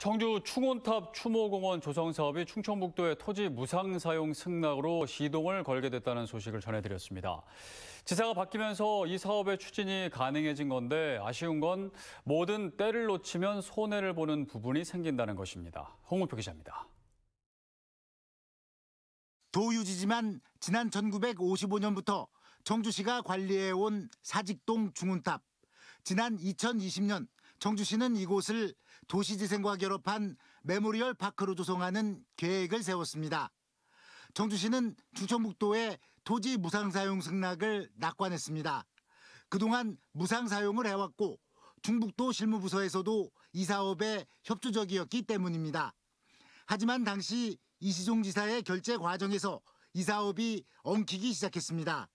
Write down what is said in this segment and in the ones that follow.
청주 충원탑 추모공원 조성 사업이 충청북도의 토지 무상 사용 승낙으로 시동을 걸게 됐다는 소식을 전해드렸습니다. 지사가 바뀌면서 이 사업의 추진이 가능해진 건데 아쉬운 건 모든 때를 놓치면 손해를 보는 부분이 생긴다는 것입니다. 홍우표 기자입니다. 도유지지만 지난 1955년부터 청주시가 관리해온 사직동 중운탑. 지난 2020년 청주시는 이곳을 도시재생과 결합한 메모리얼 파크로 조성하는 계획을 세웠습니다. 청주시는충청북도의 토지 무상사용 승낙을 낙관했습니다. 그동안 무상사용을 해왔고 중북도 실무부서에서도 이 사업에 협조적이었기 때문입니다. 하지만 당시 이시종 지사의 결제 과정에서 이 사업이 엉키기 시작했습니다.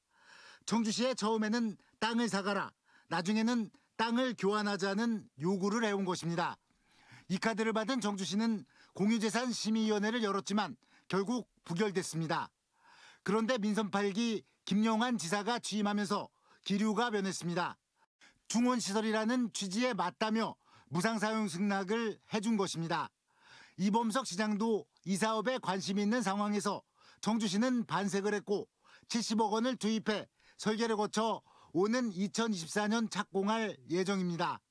청주시에 처음에는 땅을 사가라, 나중에는 땅을 교환하자는 요구를 해온 것입니다. 이 카드를 받은 정주씨는 공유재산 심의위원회를 열었지만 결국 부결됐습니다. 그런데 민선 8기 김영환 지사가 취임하면서 기류가 변했습니다. 중원시설이라는 취지에 맞다며 무상사용 승낙을 해준 것입니다. 이범석 시장도 이 사업에 관심이 있는 상황에서 정주시는 반색을 했고 70억 원을 투입해 설계를 거쳐 오는 2024년 착공할 예정입니다.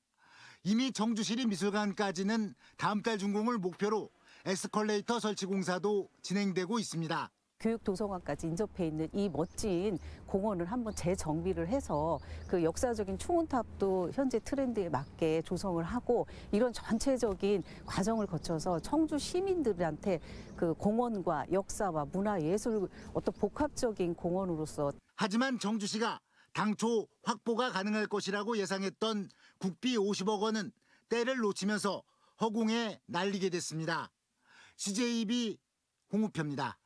이미 정주시립 미술관까지는 다음 달 준공을 목표로 에스컬레이터 설치 공사도 진행되고 있습니다. 교육도서관까지 인접해 있는 이 멋진 공원을 한번 재정비를 해서 그 역사적인 충운탑도 현재 트렌드에 맞게 조성을 하고 이런 전체적인 과정을 거쳐서 청주 시민들한테 그 공원과 역사와 문화 예술 어떤 복합적인 공원으로서 하지만 정주시가 당초 확보가 가능할 것이라고 예상했던 국비 50억 원은 때를 놓치면서 허공에 날리게 됐습니다. CJB 홍우표입니다.